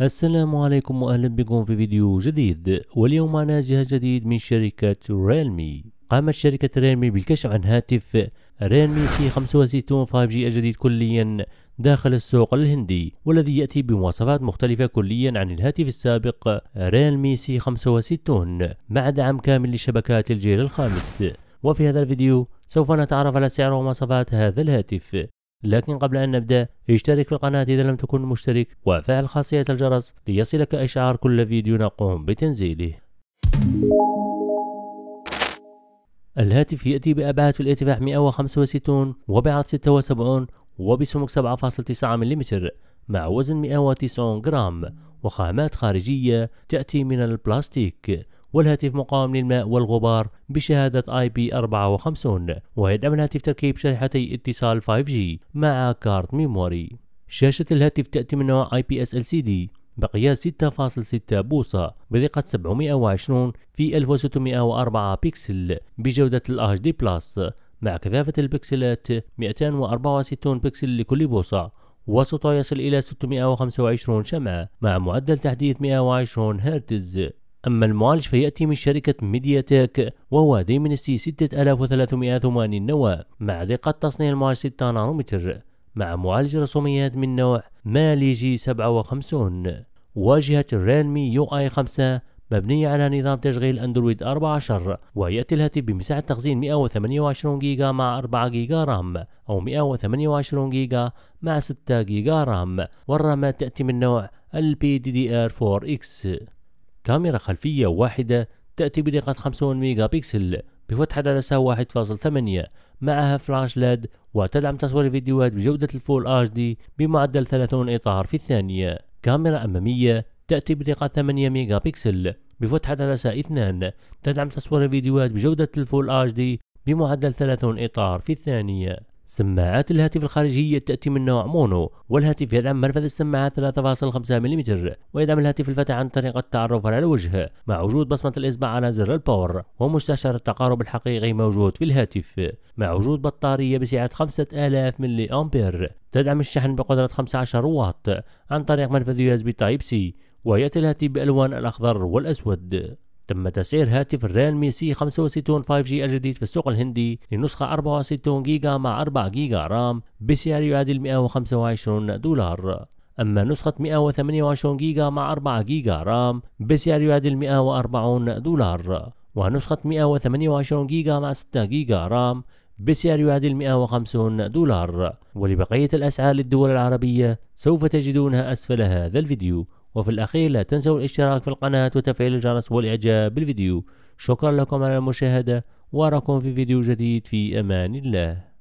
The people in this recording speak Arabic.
السلام عليكم واهلا بكم في فيديو جديد واليوم معنا جهاز جديد من شركة ريلمي قامت شركة ريلمي بالكشف عن هاتف ريلمي سي 65 5G الجديد كليا داخل السوق الهندي والذي يأتي بمواصفات مختلفة كليا عن الهاتف السابق ريلمي سي 65 مع دعم كامل لشبكات الجيل الخامس وفي هذا الفيديو سوف نتعرف على سعر ومواصفات هذا الهاتف لكن قبل أن نبدأ اشترك في القناة إذا لم تكن مشترك وفعل خاصية الجرس ليصلك إشعار كل فيديو نقوم بتنزيله الهاتف يأتي بأبعاد في الارتفاع 165 وبعرض 76 وبسمك 7.9 ملم مع وزن 190 جرام وخامات خارجية تأتي من البلاستيك والهاتف مقاوم للماء والغبار بشهادة ip 54 ويدعم الهاتف تركيب شريحتي اتصال 5G مع كارت ميموري شاشة الهاتف تأتي من نوع IPS LCD بقياس 6.6 بوصة بدقة 720 في 1604 بكسل بجودة ال HD+, مع كثافة البكسلات 264 بكسل لكل بوصة وسطها يصل إلى 625 شمعة مع معدل تحديث 120 هرتز أما المعالج فيأتي من شركة ميديا تك وهو ديمن سي 6380 نواة مع دقة تصنيع المعالج 6 نانومتر مع معالج رسوميات من نوع مالي جي 57 واجهة الرينمي يو اي 5 مبنية على نظام تشغيل أندرويد 14 ويأتي الهاتف بمساحة تخزين 128 جيجا مع 4 جيجا رام أو 128 جيجا مع 6 جيجا رام والرامات تأتي من نوع LPDDR4X كاميرا خلفية واحدة تأتي بدقة 50 ميجا بكسل بفتحة عدسة 1.8 معها فلاش لاد وتدعم تصوير الفيديوهات بجودة الفول اتش دي بمعدل 30 إطار في الثانية كاميرا أمامية تأتي بدقة 8 ميجا بكسل بفتحة عدسة 2 تدعم تصوير الفيديوهات بجودة الفول اتش دي بمعدل 30 إطار في الثانية سماعات الهاتف الخارجية تأتي من نوع مونو والهاتف يدعم منفذ السماعة 3.5 ملم ويدعم الهاتف الفتح عن طريق التعرف على الوجه مع وجود بصمة الإصبع على زر الباور ومستشعر التقارب الحقيقي موجود في الهاتف مع وجود بطارية بسعة 5000 ملي أمبير تدعم الشحن بقدرة 15 واط عن طريق منفذ يو اس بي تايب سي ويأتي الهاتف بألوان الأخضر والأسود تم تسعير هاتف الريلمي سي 65 5G الجديد في السوق الهندي لنسخة 64 جيجا مع 4 جيجا رام بسعر يعادل 125 دولار أما نسخة 128 جيجا مع 4 جيجا رام بسعر يعادل 140 دولار ونسخة 128 جيجا مع 6 جيجا رام بسعر يعادل 150 دولار ولبقية الأسعار للدول العربية سوف تجدونها أسفل هذا الفيديو وفي الأخير لا تنسوا الاشتراك في القناة وتفعيل الجرس والإعجاب بالفيديو شكرا لكم على المشاهدة وأراكم في فيديو جديد في أمان الله